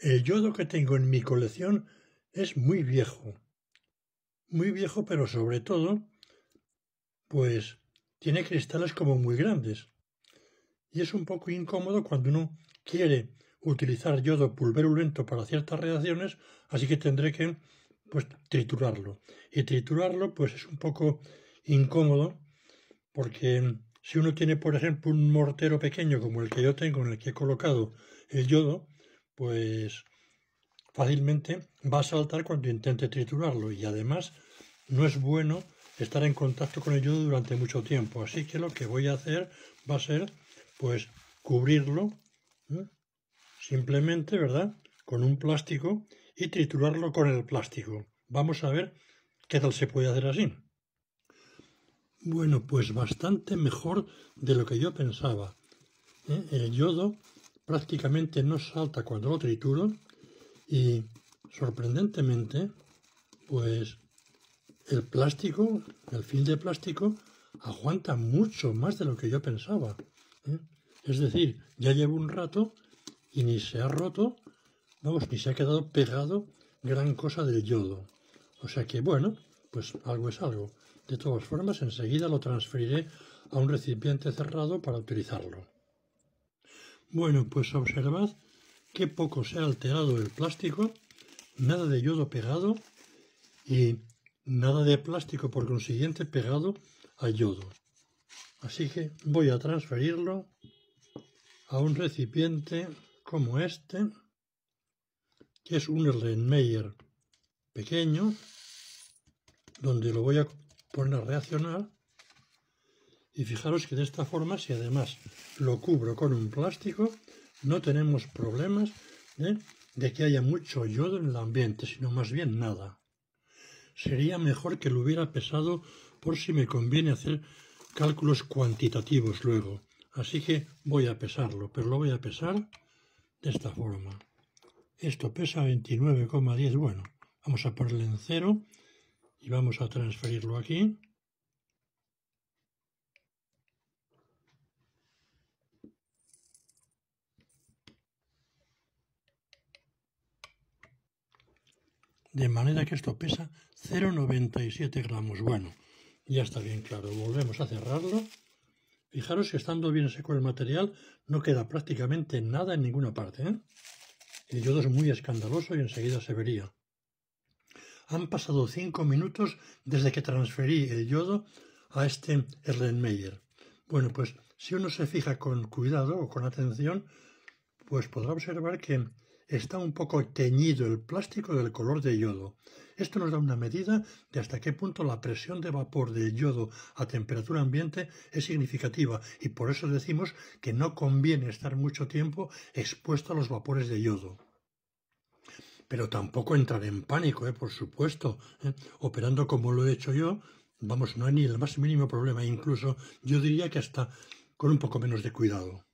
El yodo que tengo en mi colección es muy viejo. Muy viejo, pero sobre todo, pues tiene cristales como muy grandes. Y es un poco incómodo cuando uno quiere utilizar yodo pulverulento para ciertas reacciones, así que tendré que pues triturarlo. Y triturarlo pues es un poco incómodo porque si uno tiene por ejemplo un mortero pequeño como el que yo tengo en el que he colocado el yodo, pues fácilmente va a saltar cuando intente triturarlo y además no es bueno estar en contacto con el yodo durante mucho tiempo. Así que lo que voy a hacer va a ser pues cubrirlo ¿eh? simplemente, ¿verdad? Con un plástico y triturarlo con el plástico. Vamos a ver qué tal se puede hacer así. Bueno, pues bastante mejor de lo que yo pensaba. ¿eh? El yodo prácticamente no salta cuando lo trituro y sorprendentemente, pues el plástico, el film de plástico, aguanta mucho más de lo que yo pensaba. ¿eh? Es decir, ya llevo un rato y ni se ha roto, vamos, ni se ha quedado pegado gran cosa del yodo. O sea que, bueno, pues algo es algo. De todas formas, enseguida lo transferiré a un recipiente cerrado para utilizarlo. Bueno, pues observad que poco se ha alterado el plástico, nada de yodo pegado y nada de plástico por consiguiente pegado a yodo. Así que voy a transferirlo a un recipiente como este, que es un Erlenmeyer pequeño, donde lo voy a poner a reaccionar y fijaros que de esta forma, si además lo cubro con un plástico, no tenemos problemas ¿eh? de que haya mucho yodo en el ambiente, sino más bien nada. Sería mejor que lo hubiera pesado por si me conviene hacer cálculos cuantitativos luego. Así que voy a pesarlo, pero lo voy a pesar de esta forma. Esto pesa 29,10. Bueno, vamos a ponerle en cero y vamos a transferirlo aquí. de manera que esto pesa 0,97 gramos. Bueno, ya está bien claro. Volvemos a cerrarlo. Fijaros que estando bien seco el material, no queda prácticamente nada en ninguna parte. ¿eh? El yodo es muy escandaloso y enseguida se vería. Han pasado 5 minutos desde que transferí el yodo a este Erlenmeyer. Bueno, pues si uno se fija con cuidado o con atención, pues podrá observar que está un poco teñido el plástico del color de yodo. Esto nos da una medida de hasta qué punto la presión de vapor del yodo a temperatura ambiente es significativa y por eso decimos que no conviene estar mucho tiempo expuesto a los vapores de yodo. Pero tampoco entrar en pánico, ¿eh? por supuesto. Eh. Operando como lo he hecho yo, vamos, no hay ni el más mínimo problema. Incluso yo diría que hasta con un poco menos de cuidado.